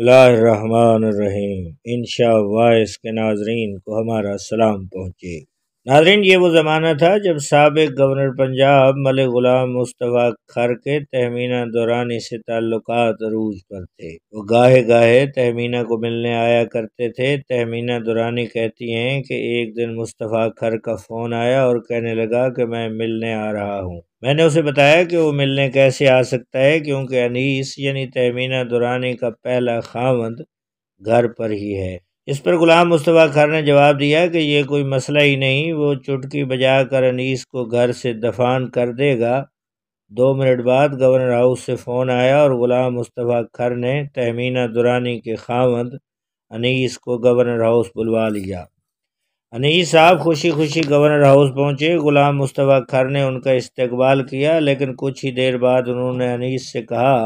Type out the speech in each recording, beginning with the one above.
रहीम इन इसके नाजरीन को हमारा सलाम पहुँचे नादरीन ये वो ज़माना था जब सबक गवर्नर पंजाब मल ग़ुलाम मुस्तफ़ा खर के तहमीना दौरान से ताल्लुक अरूज पर थे वो गाहे गाहे तहमीना को मिलने आया करते थे तहमीना दुरानी कहती हैं कि एक दिन मुस्तफ़ा खर का फ़ोन आया और कहने लगा कि मैं मिलने आ रहा हूँ मैंने उसे बताया कि वो मिलने कैसे आ सकता है क्योंकि अनीस यानी तहमीना दुरानी का पहला खामंद घर पर ही है इस पर ग़ुलाम मुस्तफ़ा खर ने जवाब दिया कि ये कोई मसला ही नहीं वो चुटकी बजा कर अनीस को घर से दफान कर देगा दो मिनट बाद गवर्नर हाउस से फ़ोन आया और ग़ुलाम मुस्तफ़ा खर ने तहमीना दुरानी के खामद अनीस को गवर्नर हाउस बुलवा लिया अनीस साहब खुशी खुशी गवर्नर हाउस पहुँचे ग़ुलाम मुस्तफ़ा खर ने उनका इस्तेबाल किया लेकिन कुछ ही देर बाद उन्होंने अनीस से कहा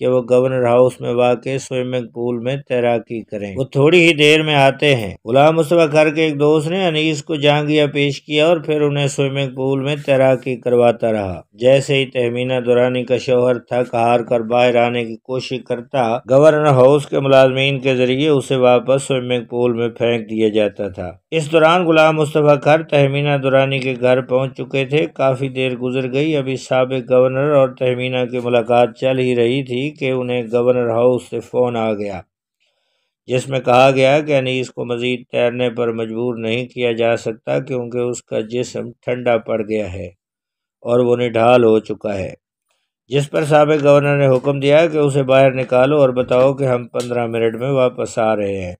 कि वो गवर्नर हाउस में वाके स्विमिंग पूल में तैराकी करें वो थोड़ी ही देर में आते हैं गुलाम मुस्तफ़ा खर के एक दोस्त ने अनीस को जांगिया पेश किया और फिर उन्हें स्विमिंग पूल में तैराकी करवाता रहा जैसे ही तहमीना दुरानी का शोहर थक हार कर बाहर आने की कोशिश करता गवर्नर हाउस के मुलाजमीन के जरिए उसे वापस स्विमिंग पूल में फेंक दिया जाता था इस दौरान गुलाम मुस्तफ़ा खर तहमीना दुरानी के घर पहुंच चुके थे काफ़ी देर गुजर गई अभी सबक गवर्नर और तहमीना की मुलाकात चल ही रही थी थी कि उन्हें गवर्नर हाउस से फ़ोन आ गया जिसमें कहा गया कि अनीस को मज़ीद तैरने पर मजबूर नहीं किया जा सकता क्योंकि उसका जिसम ठंडा पड़ गया है और वो निढाल हो चुका है जिस पर सबक गवर्नर ने हुक्म दिया कि उसे बाहर निकालो और बताओ कि हम पंद्रह मिनट में वापस आ रहे हैं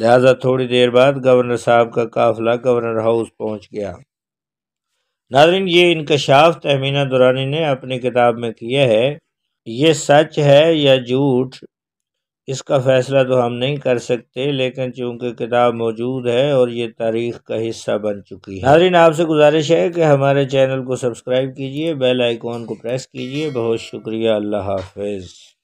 लिहाजा थोड़ी देर बाद गवर्नर साहब का काफिला गवर्नर हाउस पहुंच गया नाजरन ये इंकशाफ तहमीना दुरानी ने अपनी किताब में किया है ये सच है या झूठ इसका फैसला तो हम नहीं कर सकते लेकिन चूंकि किताब मौजूद है और ये तारीख का हिस्सा बन चुकी है हरिन आपसे गुजारिश है कि हमारे चैनल को सब्सक्राइब कीजिए बेल आइकॉन को प्रेस कीजिए बहुत शुक्रिया अल्लाह हाफिज़